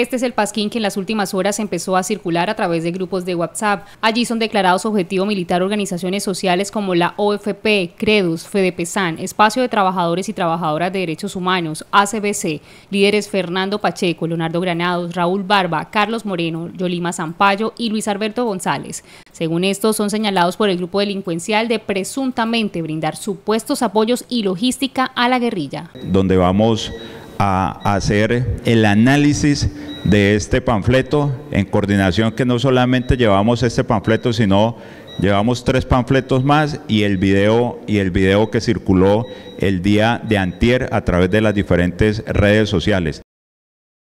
Este es el pasquín que en las últimas horas empezó a circular a través de grupos de WhatsApp. Allí son declarados objetivo militar organizaciones sociales como la OFP, Credus, FEDEPESAN, Espacio de Trabajadores y Trabajadoras de Derechos Humanos, ACBC, líderes Fernando Pacheco, Leonardo Granados, Raúl Barba, Carlos Moreno, Yolima Zampayo y Luis Alberto González. Según estos, son señalados por el grupo delincuencial de presuntamente brindar supuestos apoyos y logística a la guerrilla. Donde vamos a hacer el análisis de este panfleto, en coordinación que no solamente llevamos este panfleto, sino llevamos tres panfletos más y el video y el video que circuló el día de antier a través de las diferentes redes sociales.